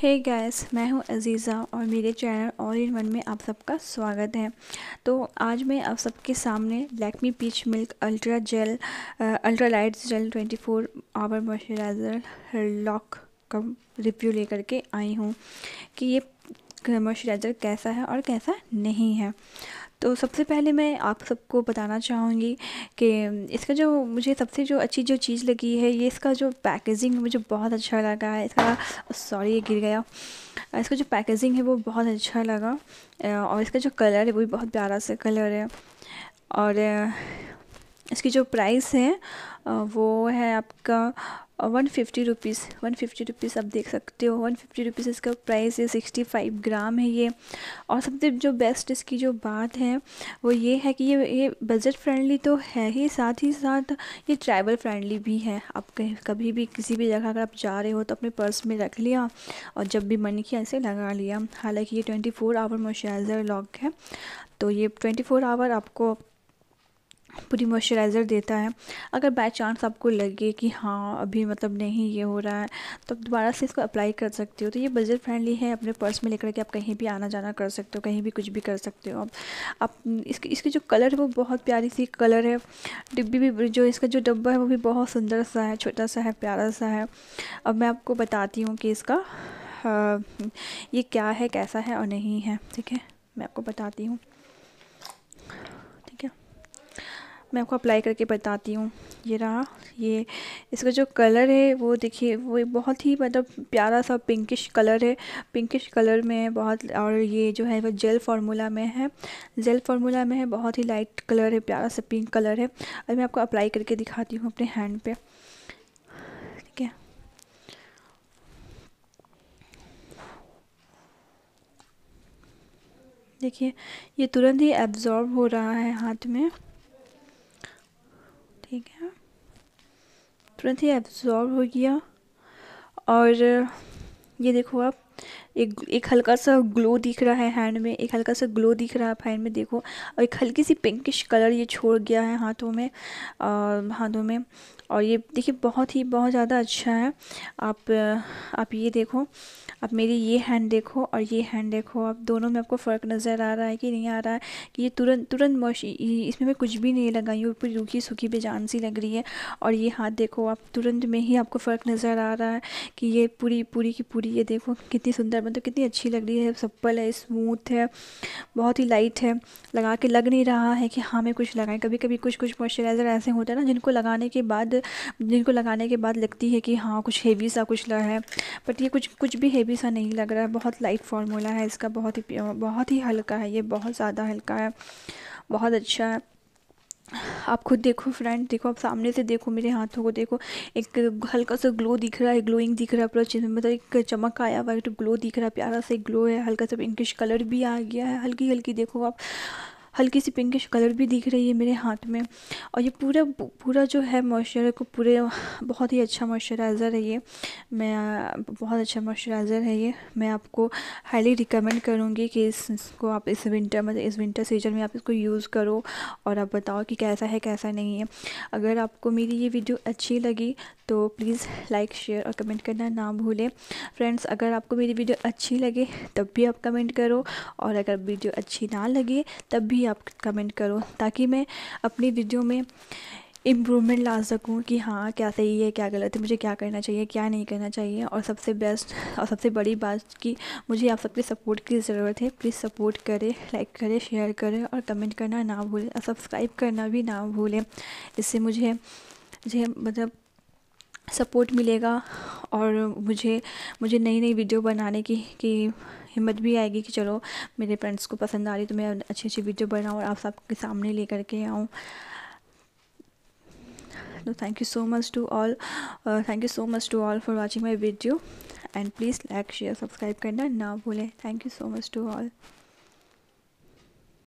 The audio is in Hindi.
हे hey गैस मैं हूं अजीज़ा और मेरे चैनल ऑल इन वन में आप सबका स्वागत है तो आज मैं आप सबके सामने Lakme peach milk ultra gel ultra light gel 24 four hour moisturiser lock का रिव्यू लेकर के आई हूं कि ये मॉइस्चराइज़र कैसा है और कैसा नहीं है तो सबसे पहले मैं आप सबको बताना चाहूँगी कि इसका जो मुझे सबसे जो अच्छी जो चीज़ लगी है ये इसका जो पैकेजिंग मुझे बहुत अच्छा लगा है इसका सॉरी ये गिर गया इसका जो पैकेजिंग है वो बहुत अच्छा लगा और इसका जो कलर है वो भी बहुत प्यारा सा कलर है और इसकी जो प्राइस है वो है आपका और one fifty rupees one fifty rupees आप देख सकते हो वन फिफ्टी रुपीज़ इसका प्राइस है सिक्सटी फाइव ग्राम है ये और सबसे जो बेस्ट इसकी जो बात है वो ये है कि ये ये बजट फ्रेंडली तो है ही साथ ही साथ ये ट्रैवल फ्रेंडली भी है आप कहीं कभी भी किसी भी जगह अगर आप जा रहे हो तो अपने पर्स में रख लिया और जब भी मन किया इसे लगा लिया हालाँकि ये twenty four hour moisturiser lock है तो ये ट्वेंटी फोर आवर आपको पूरी मॉइस्चराइज़र देता है अगर बाई चांस आपको लगे कि हाँ अभी मतलब नहीं ये हो रहा है तो आप दोबारा से इसको अप्लाई कर सकते हो तो ये बजट फ्रेंडली है अपने पर्स में लेकर के आप कहीं भी आना जाना कर सकते हो कहीं भी कुछ भी कर सकते हो आप आप इसके इसकी जो कलर है वो बहुत प्यारी सी कलर है डिब्बी भी जो इसका जो डब्बा है वो भी बहुत सुंदर सा है छोटा सा है प्यारा सा है अब मैं आपको बताती हूँ कि इसका आ, ये क्या है कैसा है और नहीं है ठीक है मैं आपको बताती हूँ मैं आपको अप्लाई करके बताती हूँ ये रहा ये इसका जो कलर है वो देखिए वो बहुत ही मतलब प्यारा सा पिंकिश कलर है पिंकिश कलर में बहुत और ये जो है वो जेल फार्मूला में है जेल फार्मूला में है बहुत ही लाइट कलर है प्यारा सा पिंक कलर है और मैं आपको अप्लाई करके दिखाती हूँ अपने हैंड पे ठीक है देखिए ये तुरंत ही एब्ज़ॉर्ब हो रहा है हाथ में ठीक है तुरंत ही एब्जॉर्ब हो गया और ये देखो आप एक एक हल्का सा ग्लो दिख रहा है हैंड में एक हल्का सा ग्लो दिख रहा है आप हैंड में देखो और एक हल्की सी पिंकिश कलर ये छोड़ गया है हाथों में आ, हाथों में और ये देखिए बहुत ही बहुत ज़्यादा अच्छा है आप आप ये देखो आप मेरी ये हैंड देखो और ये हैंड देखो आप दोनों में आपको फ़र्क नज़र आ रहा है कि नहीं आ रहा है कि ये तुरंत तुरंत मॉइस इसमें मैं कुछ भी नहीं लगाई हूँ पूरी रूखी सूखी बेजान सी लग रही है और ये हाथ देखो आप तुरंत में ही आपको फ़र्क नज़र आ रहा है कि ये पूरी पूरी की पूरी ये देखो कितनी सुंदर मतलब कितनी अच्छी लग रही है सप्पल है स्मूथ है बहुत ही लाइट है लगा के लग नहीं रहा है कि हाँ मैं कुछ लगाएं कभी कभी कुछ कुछ मॉइस्चराइज़र ऐसे होते हैं ना जिनको लगाने के बाद जिनको लगाने के बाद लगती है कि हाँ कुछ हेवी सा कुछ लगा है बट ये कुछ कुछ भी हेवी सा नहीं लग रहा है बहुत लाइट फार्मूला है इसका बहुत ही बहुत ही हल्का है ये बहुत ज़्यादा हल्का है बहुत अच्छा है आप खुद देखो फ्रेंड देखो आप सामने से देखो मेरे हाथों को देखो एक हल्का सा ग्लो दिख रहा है ग्लोइंग दिख रहा है पूरा चीज़ में मतलब एक चमक आया हुआ है तो ग्लो दिख रहा है प्यारा सा एक ग्लो है हल्का सा पिंकिश कलर भी आ गया है हल्की हल्की देखो आप हल्की सी पिंकिश कलर भी दिख रही है मेरे हाथ में और ये पूरा पूरा जो है मॉइस्चर को पूरे बहुत ही अच्छा मॉइस्चराइज़र है ये मैं बहुत अच्छा मॉइस्चराइज़र है ये मैं आपको हाईली रिकमेंड करूँगी कि इसको आप इस विंटर मतलब इस विंटर सीजन में आप इसको यूज़ करो और आप बताओ कि कैसा है कैसा नहीं है अगर आपको मेरी ये वीडियो अच्छी लगी तो प्लीज़ लाइक शेयर और कमेंट करना ना भूलें फ्रेंड्स अगर आपको मेरी वीडियो अच्छी लगे तब भी आप कमेंट करो और अगर वीडियो अच्छी ना लगे तब भी भी आप कमेंट करो ताकि मैं अपनी वीडियो में इम्प्रूवमेंट ला सकूँ कि हाँ क्या सही है क्या गलत है मुझे क्या करना चाहिए क्या नहीं करना चाहिए और सबसे बेस्ट और सबसे बड़ी बात कि मुझे आप सबके सपोर्ट की ज़रूरत है प्लीज़ सपोर्ट करें लाइक करें शेयर करें और कमेंट करना ना भूलें और सब्सक्राइब करना भी ना भूलें इससे मुझे मुझे मतलब सपोर्ट मिलेगा और मुझे मुझे नई नई वीडियो बनाने की की हिम्मत भी आएगी कि चलो मेरे फ्रेंड्स को पसंद आ रही तो मैं अच्छी अच्छी वीडियो बनाऊँ और आप सबके सामने ले करके आऊँ तो thank you so much to all thank you so much to all for watching my video and please like share subscribe करना ना भूलें thank you so much to all